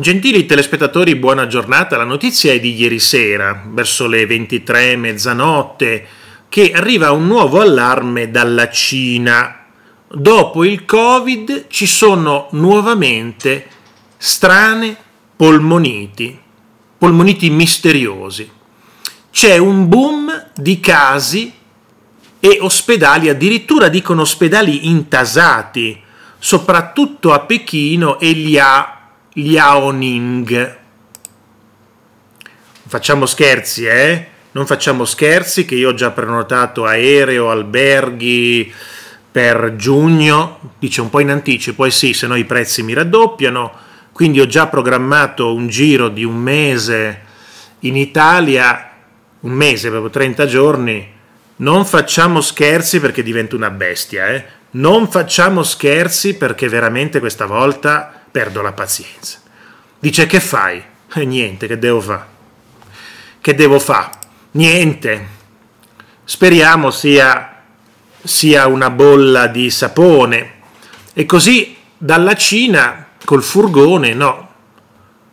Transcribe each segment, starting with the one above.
Gentili telespettatori, buona giornata. La notizia è di ieri sera, verso le 23, mezzanotte, che arriva un nuovo allarme dalla Cina. Dopo il Covid ci sono nuovamente strane polmoniti, polmoniti misteriosi. C'è un boom di casi e ospedali, addirittura dicono ospedali intasati, soprattutto a Pechino e li ha Liaoning. Facciamo scherzi, eh? Non facciamo scherzi che io ho già prenotato aereo, alberghi per giugno, dice un po' in anticipo, eh sì, se no i prezzi mi raddoppiano, quindi ho già programmato un giro di un mese in Italia, un mese, proprio 30 giorni, non facciamo scherzi perché divento una bestia, eh? non facciamo scherzi perché veramente questa volta perdo la pazienza. Dice che fai? E eh, niente, che devo fare? Che devo fare? Niente. Speriamo sia, sia una bolla di sapone. E così dalla Cina col furgone, no,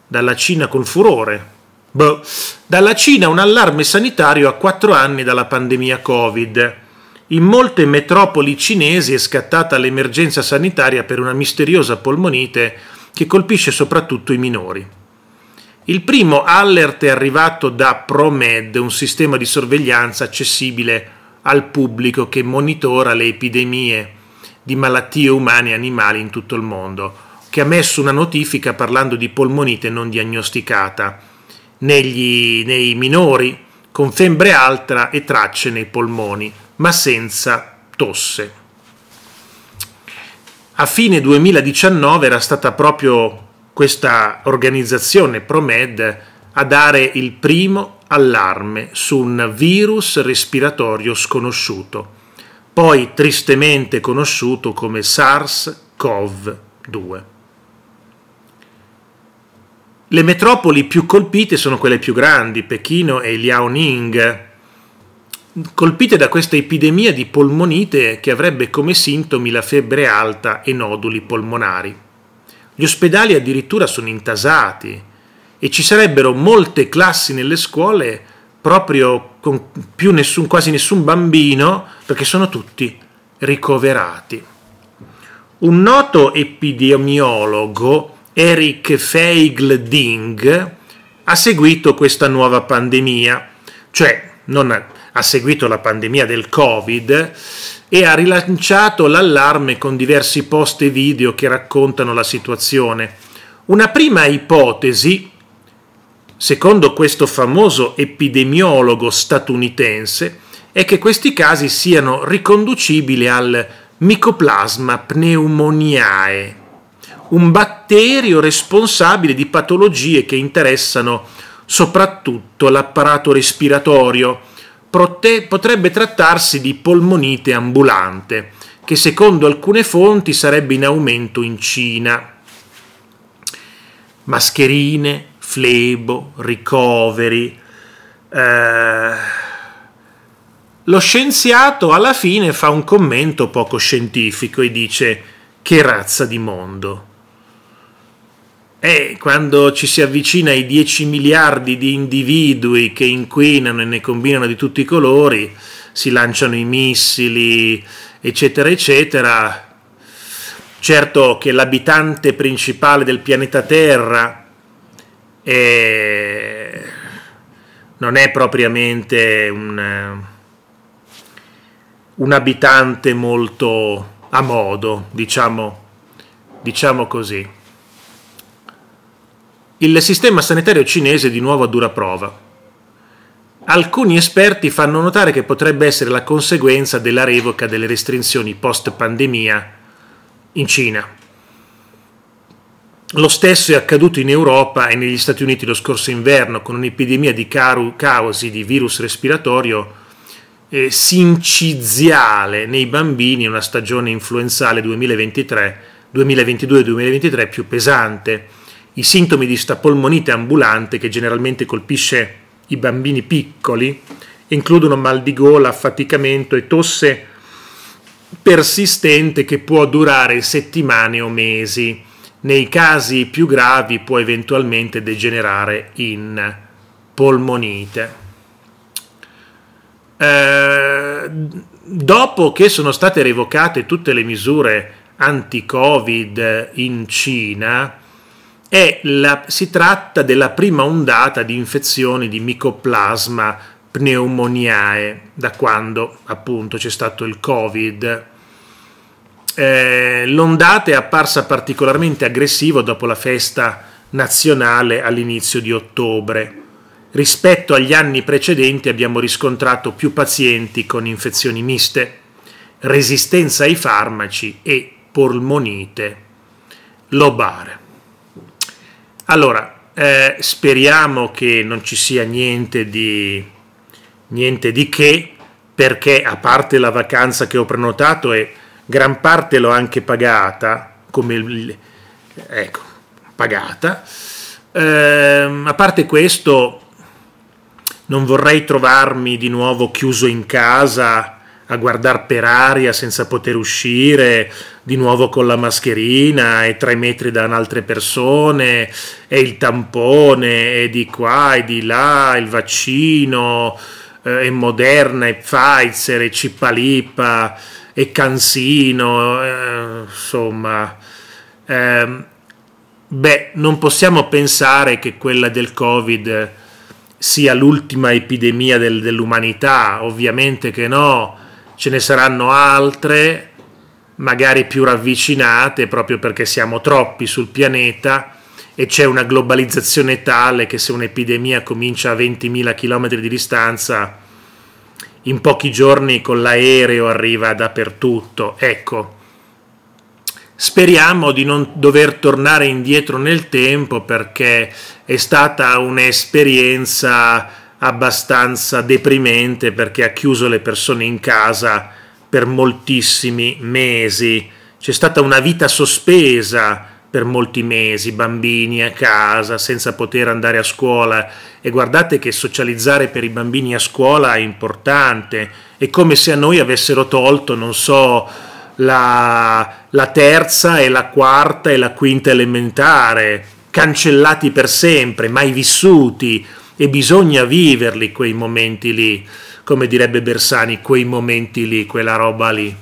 dalla Cina col furore. Boh. Dalla Cina un allarme sanitario a quattro anni dalla pandemia Covid. In molte metropoli cinesi è scattata l'emergenza sanitaria per una misteriosa polmonite che colpisce soprattutto i minori. Il primo alert è arrivato da ProMed, un sistema di sorveglianza accessibile al pubblico che monitora le epidemie di malattie umane e animali in tutto il mondo, che ha messo una notifica parlando di polmonite non diagnosticata negli, nei minori con febbre alta e tracce nei polmoni, ma senza tosse. A fine 2019 era stata proprio questa organizzazione Promed a dare il primo allarme su un virus respiratorio sconosciuto, poi tristemente conosciuto come SARS-CoV-2. Le metropoli più colpite sono quelle più grandi, Pechino e Liaoning, colpite da questa epidemia di polmonite che avrebbe come sintomi la febbre alta e noduli polmonari. Gli ospedali addirittura sono intasati e ci sarebbero molte classi nelle scuole proprio con più nessun, quasi nessun bambino perché sono tutti ricoverati. Un noto epidemiologo, Eric Feigl-Ding, ha seguito questa nuova pandemia, cioè non ha ha seguito la pandemia del Covid e ha rilanciato l'allarme con diversi post e video che raccontano la situazione. Una prima ipotesi, secondo questo famoso epidemiologo statunitense, è che questi casi siano riconducibili al Mycoplasma pneumoniae, un batterio responsabile di patologie che interessano soprattutto l'apparato respiratorio potrebbe trattarsi di polmonite ambulante, che secondo alcune fonti sarebbe in aumento in Cina. Mascherine, flebo, ricoveri. Eh... Lo scienziato alla fine fa un commento poco scientifico e dice che razza di mondo. E eh, quando ci si avvicina ai 10 miliardi di individui che inquinano e ne combinano di tutti i colori, si lanciano i missili, eccetera, eccetera, certo che l'abitante principale del pianeta Terra è... Eh, non è propriamente un, un abitante molto a modo, diciamo, diciamo così. Il sistema sanitario cinese è di nuovo a dura prova. Alcuni esperti fanno notare che potrebbe essere la conseguenza della revoca delle restrizioni post pandemia in Cina. Lo stesso è accaduto in Europa e negli Stati Uniti lo scorso inverno con un'epidemia di caru- causi di virus respiratorio eh, sinciziale nei bambini, una stagione influenzale 2023, 2022-2023 più pesante i sintomi di sta polmonite ambulante che generalmente colpisce i bambini piccoli includono mal di gola, affaticamento e tosse persistente che può durare settimane o mesi. Nei casi più gravi può eventualmente degenerare in polmonite. Eh, dopo che sono state revocate tutte le misure anti-Covid in Cina, la, si tratta della prima ondata di infezioni di micoplasma pneumoniae da quando appunto c'è stato il Covid. Eh, l'ondata è apparsa particolarmente aggressiva dopo la festa nazionale all'inizio di ottobre. Rispetto agli anni precedenti abbiamo riscontrato più pazienti con infezioni miste, resistenza ai farmaci e polmonite lobare. Allora, eh, speriamo che non ci sia niente di, niente di che, perché a parte la vacanza che ho prenotato e gran parte l'ho anche pagata, come il, ecco, pagata, eh, a parte questo non vorrei trovarmi di nuovo chiuso in casa a guardare per aria senza poter uscire, di nuovo con la mascherina e tre metri da altre persone, e il tampone, e di qua e di là, il vaccino, e eh, Moderna, e Pfizer, e Cippalippa, e Cansino, eh, insomma. Eh, beh, non possiamo pensare che quella del Covid sia l'ultima epidemia del, dell'umanità, ovviamente che no, ce ne saranno altre, magari più ravvicinate, proprio perché siamo troppi sul pianeta e c'è una globalizzazione tale che se un'epidemia comincia a 20.000 km di distanza, in pochi giorni con l'aereo arriva dappertutto. Ecco, speriamo di non dover tornare indietro nel tempo perché è stata un'esperienza abbastanza deprimente perché ha chiuso le persone in casa per moltissimi mesi. C'è stata una vita sospesa per molti mesi, bambini a casa, senza poter andare a scuola. E guardate che socializzare per i bambini a scuola è importante. È come se a noi avessero tolto, non so, la, la terza e la quarta e la quinta elementare, cancellati per sempre, mai vissuti e bisogna viverli quei momenti lì, come direbbe Bersani, quei momenti lì, quella roba lì.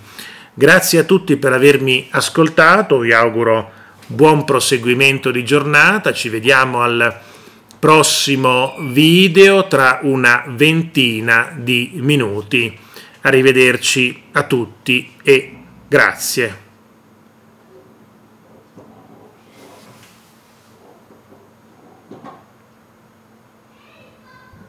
Grazie a tutti per avermi ascoltato, vi auguro buon proseguimento di giornata, ci vediamo al prossimo video tra una ventina di minuti. Arrivederci a tutti e grazie.